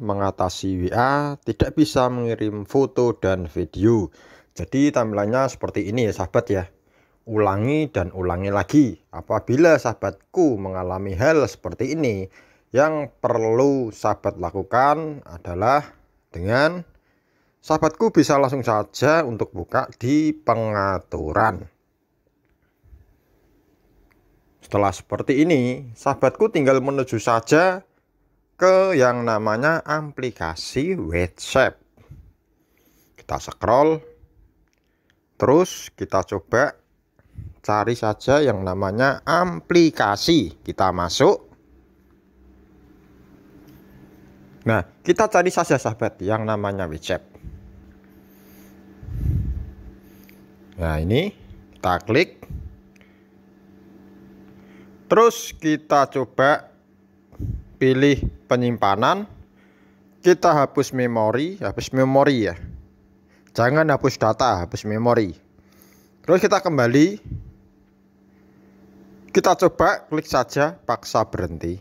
mengatasi WA tidak bisa mengirim foto dan video jadi tampilannya seperti ini ya sahabat ya ulangi dan ulangi lagi apabila sahabatku mengalami hal seperti ini yang perlu sahabat lakukan adalah dengan sahabatku bisa langsung saja untuk buka di pengaturan setelah seperti ini sahabatku tinggal menuju saja ke yang namanya aplikasi WhatsApp. Kita scroll, terus kita coba cari saja yang namanya aplikasi. Kita masuk. Nah, kita cari saja sahabat yang namanya WhatsApp. Nah, ini kita klik. Terus kita coba pilih penyimpanan, kita hapus memori, hapus memori ya. Jangan hapus data, hapus memori. Terus kita kembali, kita coba klik saja paksa berhenti.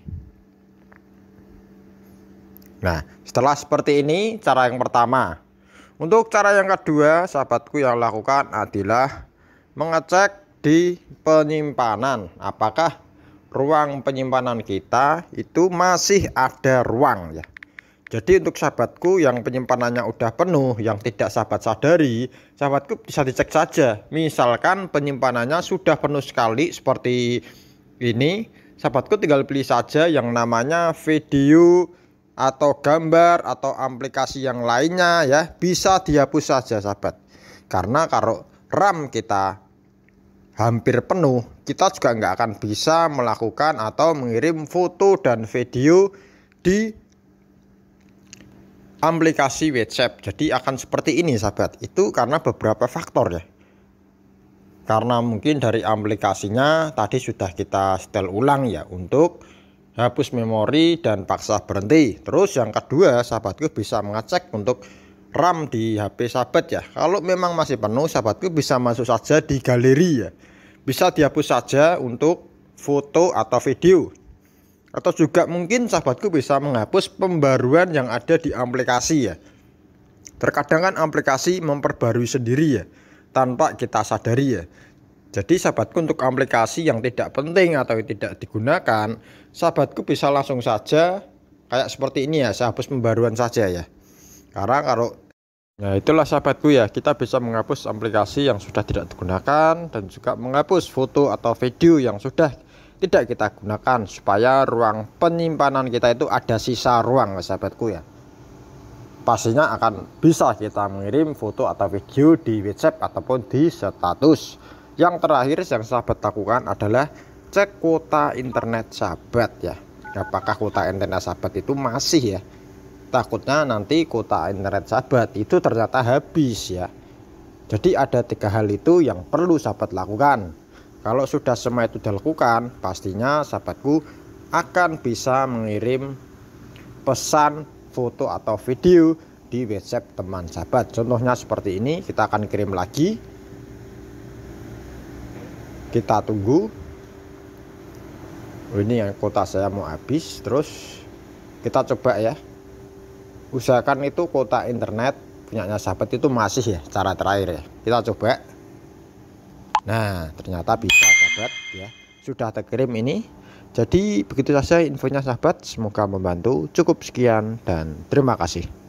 Nah, setelah seperti ini, cara yang pertama. Untuk cara yang kedua, sahabatku yang lakukan adalah mengecek di penyimpanan apakah ruang penyimpanan kita itu masih ada ruang ya. Jadi untuk sahabatku yang penyimpanannya udah penuh, yang tidak sahabat sadari, sahabatku bisa dicek saja. Misalkan penyimpanannya sudah penuh sekali seperti ini, sahabatku tinggal pilih saja yang namanya video atau gambar atau aplikasi yang lainnya ya bisa dihapus saja sahabat. Karena kalau RAM kita hampir penuh, kita juga nggak akan bisa melakukan atau mengirim foto dan video di aplikasi WhatsApp. Jadi akan seperti ini sahabat. Itu karena beberapa faktor ya. Karena mungkin dari aplikasinya tadi sudah kita setel ulang ya untuk hapus memori dan paksa berhenti. Terus yang kedua, sahabatku bisa mengecek untuk RAM di HP sahabat ya. Kalau memang masih penuh, sahabatku bisa masuk saja di galeri ya bisa dihapus saja untuk foto atau video atau juga mungkin sahabatku bisa menghapus pembaruan yang ada di aplikasi ya terkadang kan aplikasi memperbarui sendiri ya tanpa kita sadari ya jadi sahabatku untuk aplikasi yang tidak penting atau tidak digunakan sahabatku bisa langsung saja kayak seperti ini ya saya hapus pembaruan saja ya karena kalau Nah itulah sahabatku ya kita bisa menghapus aplikasi yang sudah tidak digunakan dan juga menghapus foto atau video yang sudah tidak kita gunakan supaya ruang penyimpanan kita itu ada sisa ruang sahabatku ya pastinya akan bisa kita mengirim foto atau video di WhatsApp ataupun di status. Yang terakhir yang sahabat lakukan adalah cek kuota internet sahabat ya. Apakah kuota internet sahabat itu masih ya takutnya nanti kuota internet sahabat itu ternyata habis ya jadi ada tiga hal itu yang perlu sahabat lakukan kalau sudah semua itu dilakukan pastinya sahabatku akan bisa mengirim pesan foto atau video di WhatsApp teman sahabat contohnya seperti ini kita akan kirim lagi kita tunggu ini yang kota saya mau habis terus kita coba ya usahakan itu kuota internet punyanya sahabat itu masih ya cara terakhir ya kita coba nah ternyata bisa sahabat ya sudah terkirim ini jadi begitu saja infonya sahabat semoga membantu cukup sekian dan terima kasih